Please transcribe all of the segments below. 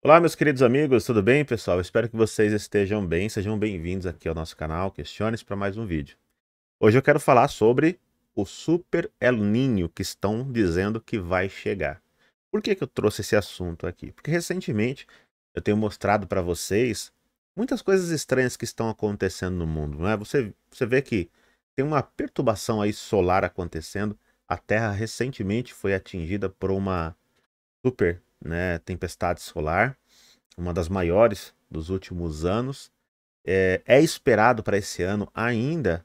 Olá, meus queridos amigos, tudo bem, pessoal? Espero que vocês estejam bem, sejam bem-vindos aqui ao nosso canal Questiones para mais um vídeo. Hoje eu quero falar sobre o Super El Ninho que estão dizendo que vai chegar. Por que, que eu trouxe esse assunto aqui? Porque recentemente eu tenho mostrado para vocês muitas coisas estranhas que estão acontecendo no mundo, não é? Você, você vê que tem uma perturbação aí solar acontecendo. A Terra recentemente foi atingida por uma super né, tempestade solar, uma das maiores dos últimos anos. É, é esperado para esse ano ainda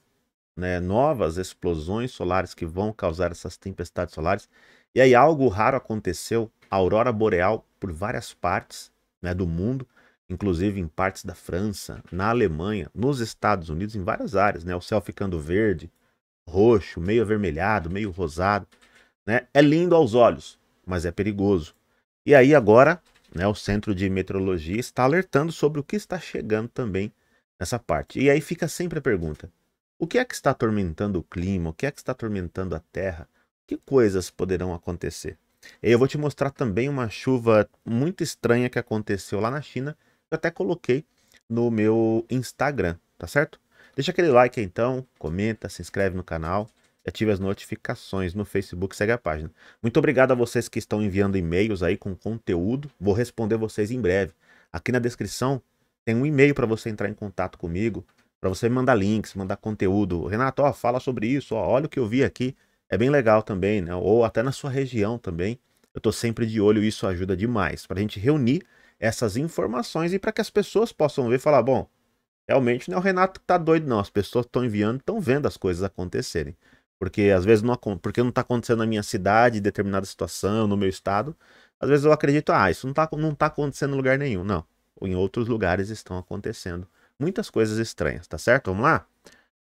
né, novas explosões solares que vão causar essas tempestades solares. E aí algo raro aconteceu, a aurora boreal por várias partes né, do mundo, inclusive em partes da França, na Alemanha, nos Estados Unidos, em várias áreas, né, o céu ficando verde, roxo, meio avermelhado, meio rosado, né? É lindo aos olhos, mas é perigoso. E aí agora, né, o Centro de Meteorologia está alertando sobre o que está chegando também nessa parte. E aí fica sempre a pergunta: o que é que está atormentando o clima? O que é que está atormentando a Terra? Que coisas poderão acontecer? E eu vou te mostrar também uma chuva muito estranha que aconteceu lá na China. Eu até coloquei no meu Instagram, tá certo? Deixa aquele like então, comenta, se inscreve no canal ative as notificações no Facebook, segue a página. Muito obrigado a vocês que estão enviando e-mails aí com conteúdo. Vou responder vocês em breve. Aqui na descrição tem um e-mail para você entrar em contato comigo, para você me mandar links, mandar conteúdo. Renato, ó, fala sobre isso, ó, olha o que eu vi aqui. É bem legal também, né? Ou até na sua região também. Eu estou sempre de olho e isso ajuda demais para a gente reunir essas informações e para que as pessoas possam ver e falar, bom, realmente não é o Renato que tá doido não, as pessoas estão enviando, estão vendo as coisas acontecerem porque às vezes não porque não está acontecendo na minha cidade determinada situação no meu estado às vezes eu acredito ah isso não está não tá acontecendo em lugar nenhum não em outros lugares estão acontecendo muitas coisas estranhas tá certo vamos lá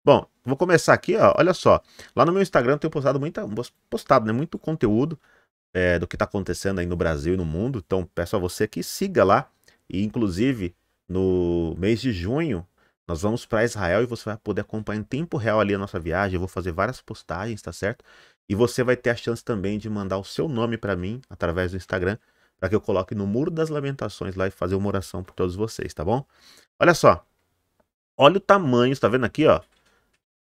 bom vou começar aqui ó olha só lá no meu Instagram eu tenho postado muita postado né muito conteúdo é, do que está acontecendo aí no Brasil e no mundo então peço a você que siga lá e inclusive no mês de junho nós vamos para Israel e você vai poder acompanhar em tempo real ali a nossa viagem. Eu vou fazer várias postagens, tá certo? E você vai ter a chance também de mandar o seu nome para mim através do Instagram, para que eu coloque no Muro das Lamentações lá e fazer uma oração por todos vocês, tá bom? Olha só. Olha o tamanho, está vendo aqui, ó?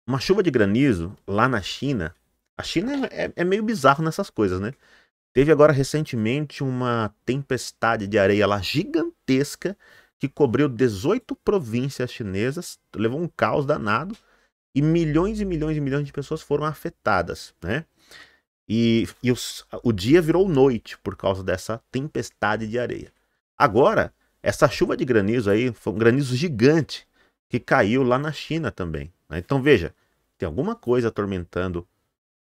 Uma chuva de granizo lá na China. A China é, é, é meio bizarro nessas coisas, né? Teve agora recentemente uma tempestade de areia lá gigantesca que cobriu 18 províncias chinesas, levou um caos danado e milhões e milhões e milhões de pessoas foram afetadas, né? E, e os, o dia virou noite por causa dessa tempestade de areia. Agora, essa chuva de granizo aí foi um granizo gigante que caiu lá na China também. Né? Então veja, tem alguma coisa atormentando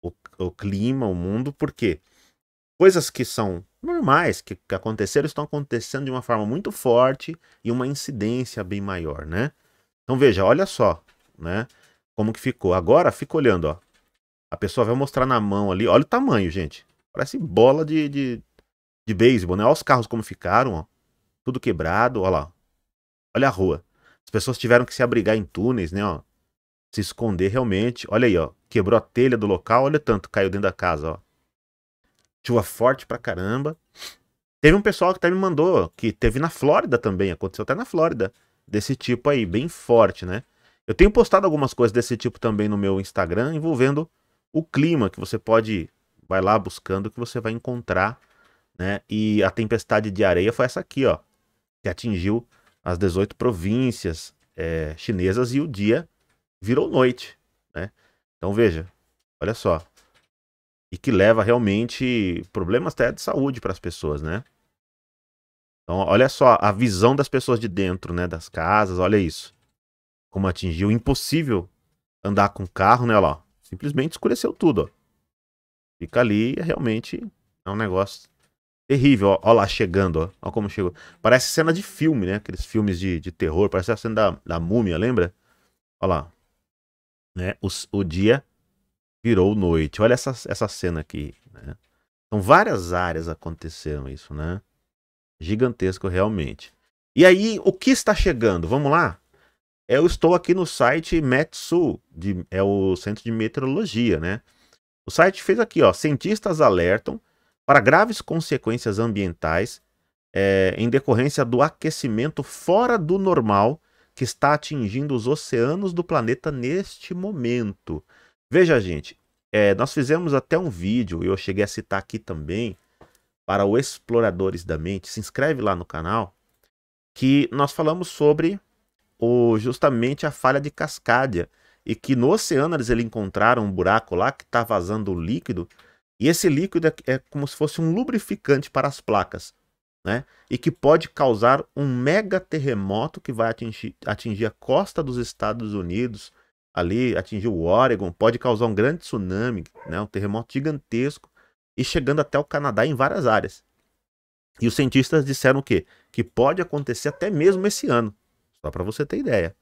o, o clima, o mundo, porque coisas que são normais, que, que aconteceram, estão acontecendo de uma forma muito forte e uma incidência bem maior, né? Então veja, olha só, né? Como que ficou. Agora fica olhando, ó. A pessoa vai mostrar na mão ali, olha o tamanho, gente. Parece bola de, de, de beisebol, né? Olha os carros como ficaram, ó. Tudo quebrado, olha lá. Olha a rua. As pessoas tiveram que se abrigar em túneis, né, ó. Se esconder realmente. Olha aí, ó. Quebrou a telha do local, olha tanto, caiu dentro da casa, ó. Chuva forte pra caramba. Teve um pessoal que até me mandou, que teve na Flórida também, aconteceu até na Flórida, desse tipo aí, bem forte, né? Eu tenho postado algumas coisas desse tipo também no meu Instagram, envolvendo o clima, que você pode, vai lá buscando, que você vai encontrar, né? E a tempestade de areia foi essa aqui, ó, que atingiu as 18 províncias é, chinesas e o dia virou noite, né? Então veja, olha só, e que leva realmente problemas até de saúde para as pessoas, né? Então, olha só a visão das pessoas de dentro, né, das casas, olha isso. Como atingiu impossível andar com carro, né, lá. Simplesmente escureceu tudo, ó. Fica ali, é realmente é um negócio terrível, Olha lá chegando, ó. como chegou. Parece cena de filme, né? Aqueles filmes de, de terror, parece a cena da, da múmia, lembra? Olha lá. Né? O, o dia virou noite. Olha essa, essa cena aqui. Né? Então, várias áreas aconteceram isso, né? Gigantesco realmente. E aí, o que está chegando? Vamos lá? Eu estou aqui no site Metsu, de, é o centro de meteorologia, né? O site fez aqui, ó, cientistas alertam para graves consequências ambientais é, em decorrência do aquecimento fora do normal que está atingindo os oceanos do planeta neste momento. Veja, gente, é, nós fizemos até um vídeo, eu cheguei a citar aqui também, para o Exploradores da Mente. Se inscreve lá no canal, que nós falamos sobre o, justamente a falha de Cascadia. E que no oceano eles ele encontraram um buraco lá que está vazando líquido. E esse líquido é, é como se fosse um lubrificante para as placas. Né? E que pode causar um mega terremoto que vai atingir, atingir a costa dos Estados Unidos, ali atingiu o Oregon, pode causar um grande tsunami, né, um terremoto gigantesco e chegando até o Canadá em várias áreas. E os cientistas disseram o quê? Que pode acontecer até mesmo esse ano, só para você ter ideia.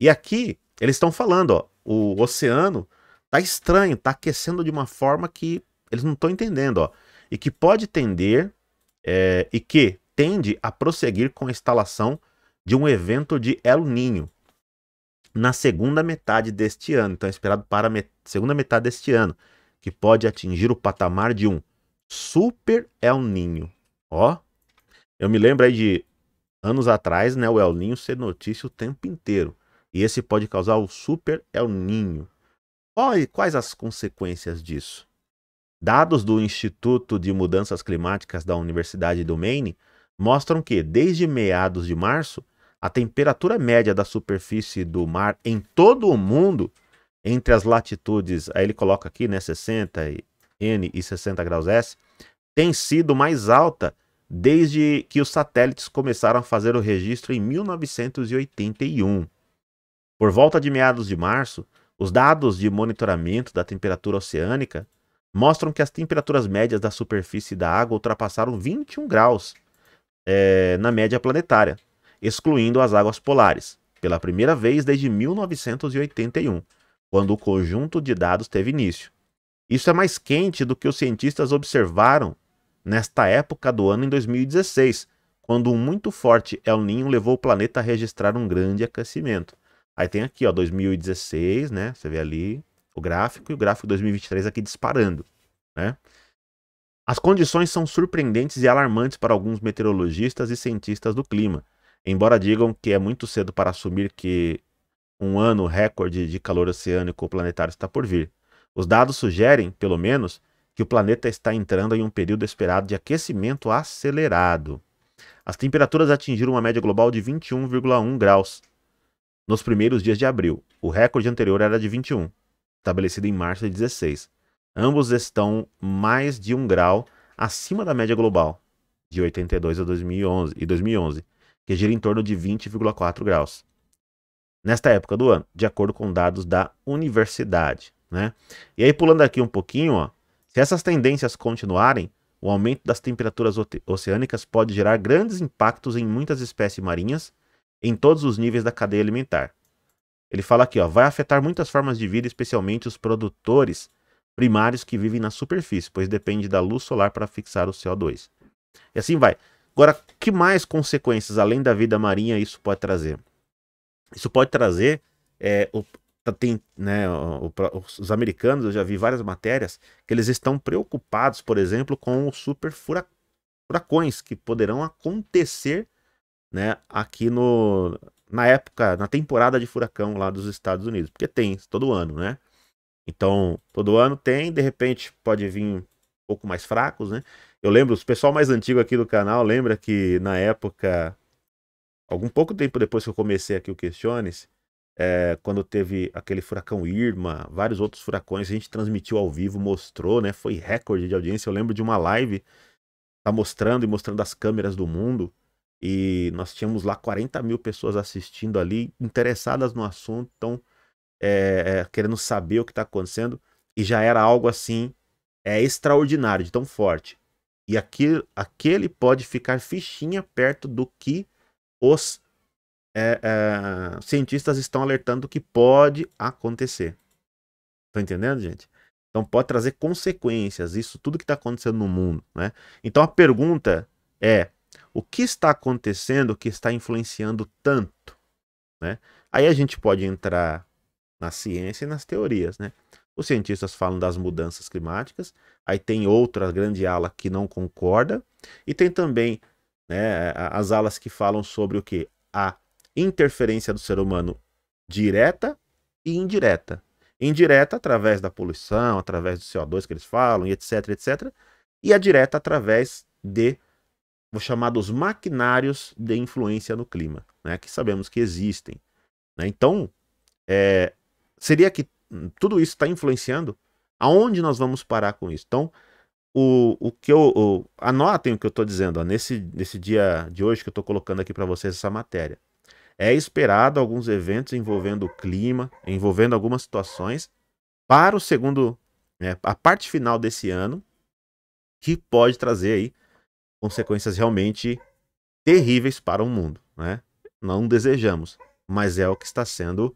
E aqui eles estão falando, ó, o oceano tá estranho, tá aquecendo de uma forma que eles não estão entendendo, ó, e que pode tender é, e que tende a prosseguir com a instalação de um evento de El Ninho, na segunda metade deste ano, então é esperado para a met segunda metade deste ano, que pode atingir o patamar de um super El Ninho. Ó, eu me lembro aí de anos atrás, né, o El Ninho ser notícia o tempo inteiro. E esse pode causar o super El Ninho. Olha, quais as consequências disso? Dados do Instituto de Mudanças Climáticas da Universidade do Maine mostram que, desde meados de março, a temperatura média da superfície do mar em todo o mundo, entre as latitudes, aí ele coloca aqui, né, 60 N e 60 graus S, tem sido mais alta desde que os satélites começaram a fazer o registro em 1981. Por volta de meados de março, os dados de monitoramento da temperatura oceânica mostram que as temperaturas médias da superfície da água ultrapassaram 21 graus é, na média planetária, excluindo as águas polares, pela primeira vez desde 1981, quando o conjunto de dados teve início. Isso é mais quente do que os cientistas observaram nesta época do ano em 2016, quando um muito forte El Ninho levou o planeta a registrar um grande aquecimento. Aí tem aqui, ó, 2016, né? Você vê ali o gráfico e o gráfico 2023 aqui disparando, né? As condições são surpreendentes e alarmantes para alguns meteorologistas e cientistas do clima, Embora digam que é muito cedo para assumir que um ano recorde de calor oceânico planetário está por vir, os dados sugerem, pelo menos, que o planeta está entrando em um período esperado de aquecimento acelerado. As temperaturas atingiram uma média global de 21,1 graus nos primeiros dias de abril. O recorde anterior era de 21, estabelecido em março de 16. Ambos estão mais de um grau acima da média global de 82 a 2011 e 2011, que gira em torno de 20,4 graus. Nesta época do ano, de acordo com dados da universidade. Né? E aí, pulando aqui um pouquinho, ó, se essas tendências continuarem, o aumento das temperaturas oceânicas pode gerar grandes impactos em muitas espécies marinhas, em todos os níveis da cadeia alimentar. Ele fala aqui, ó, vai afetar muitas formas de vida, especialmente os produtores primários que vivem na superfície, pois depende da luz solar para fixar o CO2. E assim vai. Agora, que mais consequências além da vida marinha isso pode trazer? Isso pode trazer é, o, tá, tem, né, o, os americanos, eu já vi várias matérias, que eles estão preocupados, por exemplo, com os super furacões que poderão acontecer né, aqui no, na época, na temporada de furacão lá dos Estados Unidos, porque tem todo ano, né? Então, todo ano tem, de repente pode vir um pouco mais fracos, né? Eu lembro, o pessoal mais antigo aqui do canal lembra que na época, algum pouco tempo depois que eu comecei aqui o Questiones, é, quando teve aquele furacão Irma, vários outros furacões, a gente transmitiu ao vivo, mostrou, né? Foi recorde de audiência. Eu lembro de uma live, tá mostrando e mostrando as câmeras do mundo. E nós tínhamos lá 40 mil pessoas assistindo ali, interessadas no assunto, então, é, é, querendo saber o que está acontecendo. E já era algo assim, é extraordinário, de tão forte. E aquele, aquele pode ficar fichinha perto do que os é, é, cientistas estão alertando que pode acontecer. Tá entendendo, gente? Então pode trazer consequências, isso tudo que está acontecendo no mundo, né? Então a pergunta é, o que está acontecendo que está influenciando tanto, né? Aí a gente pode entrar na ciência e nas teorias, né? Os cientistas falam das mudanças climáticas, aí tem outra grande ala que não concorda, e tem também né, as alas que falam sobre o que? A interferência do ser humano direta e indireta. Indireta através da poluição, através do CO2 que eles falam, e etc, etc. E a direta através de, os chamados maquinários de influência no clima, né, que sabemos que existem. Né? Então, é, seria que tudo isso está influenciando aonde nós vamos parar com isso. Então, o, o que eu. O, anotem o que eu estou dizendo, ó, nesse, nesse dia de hoje que eu estou colocando aqui para vocês essa matéria. É esperado alguns eventos envolvendo o clima, envolvendo algumas situações, para o segundo. Né, a parte final desse ano, que pode trazer aí consequências realmente terríveis para o mundo, né? Não desejamos, mas é o que está sendo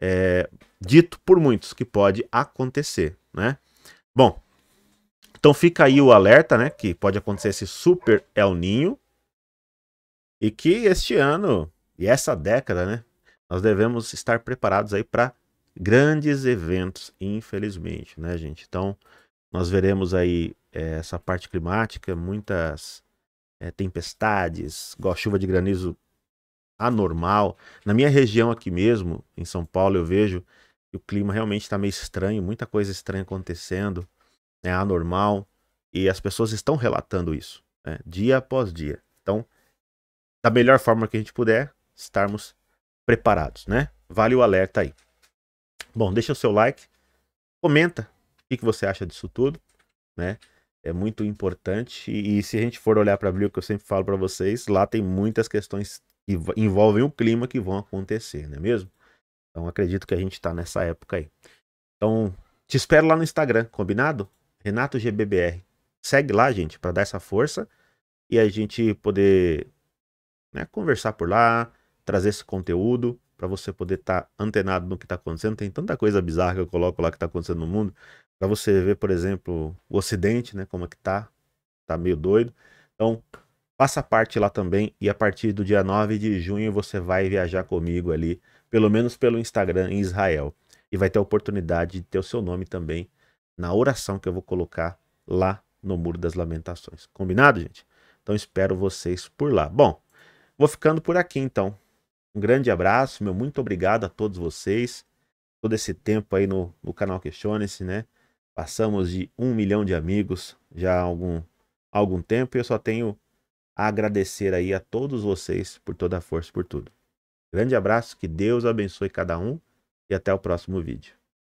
é, dito por muitos que pode acontecer, né? Bom, então fica aí o alerta, né? Que pode acontecer esse super El Ninho e que este ano e essa década, né? Nós devemos estar preparados aí para grandes eventos, infelizmente, né, gente? Então, nós veremos aí é, essa parte climática, muitas é, tempestades, igual chuva de granizo anormal. Na minha região aqui mesmo, em São Paulo, eu vejo que o clima realmente está meio estranho, muita coisa estranha acontecendo, é né, anormal, e as pessoas estão relatando isso, né, dia após dia. Então, da melhor forma que a gente puder, estarmos preparados, né? Vale o alerta aí. Bom, deixa o seu like, comenta o que, você acha disso tudo, né? É muito importante. E, e se a gente for olhar para a Bíblia, que eu sempre falo para vocês, lá tem muitas questões que envolvem o clima que vão acontecer, não é mesmo? Então acredito que a gente está nessa época aí. Então te espero lá no Instagram, combinado? Renato GBBR. Segue lá, gente, para dar essa força e a gente poder né, conversar por lá, trazer esse conteúdo para você poder estar tá antenado no que está acontecendo. Tem tanta coisa bizarra que eu coloco lá que está acontecendo no mundo para você ver, por exemplo, o Ocidente, né, como é que tá? Tá meio doido. Então Faça parte lá também e a partir do dia 9 de junho você vai viajar comigo ali, pelo menos pelo Instagram em Israel. E vai ter a oportunidade de ter o seu nome também na oração que eu vou colocar lá no Muro das Lamentações. Combinado, gente? Então espero vocês por lá. Bom, vou ficando por aqui então. Um grande abraço, meu muito obrigado a todos vocês. Todo esse tempo aí no, no canal Questione-se, né? Passamos de um milhão de amigos já há algum, há algum tempo e eu só tenho agradecer aí a todos vocês por toda a força, por tudo. Grande abraço, que Deus abençoe cada um e até o próximo vídeo.